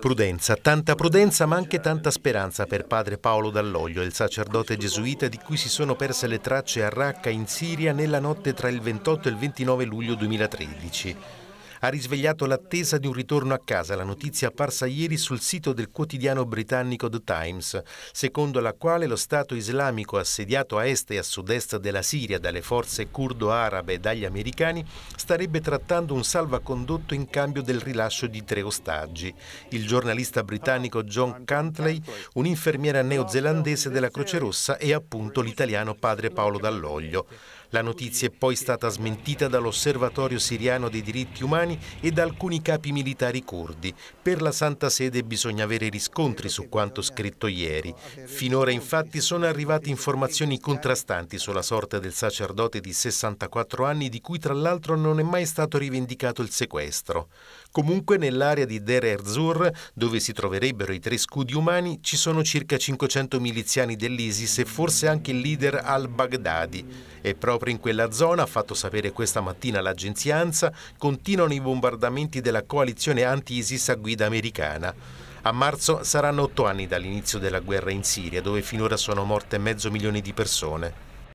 Prudenza, tanta prudenza ma anche tanta speranza per padre Paolo Dall'Oglio, il sacerdote gesuita di cui si sono perse le tracce a Raqqa in Siria nella notte tra il 28 e il 29 luglio 2013 ha risvegliato l'attesa di un ritorno a casa la notizia apparsa ieri sul sito del quotidiano britannico The Times, secondo la quale lo Stato islamico assediato a est e a sud-est della Siria dalle forze curdo-arabe e dagli americani starebbe trattando un salvacondotto in cambio del rilascio di tre ostaggi. Il giornalista britannico John Cantley, un'infermiera neozelandese della Croce Rossa e appunto l'italiano padre Paolo Dall'Oglio. La notizia è poi stata smentita dall'Osservatorio siriano dei diritti umani italiani ed alcuni capi militari curdi. Per la Santa Sede bisogna avere riscontri su quanto scritto ieri. Finora infatti sono arrivate informazioni contrastanti sulla sorte del sacerdote di 64 anni di cui tra l'altro non è mai stato rivendicato il sequestro. Comunque nell'area di Deir Erzur, dove si troverebbero i tre scudi umani, ci sono circa 500 miliziani dell'ISIS e forse anche il leader al-Baghdadi. E proprio in quella zona, ha fatto sapere questa mattina l'agenzia ANSA, continuano i i bombardamenti della coalizione anti-ISIS a guida americana. A marzo saranno otto anni dall'inizio della guerra in Siria, dove finora sono morte mezzo milione di persone.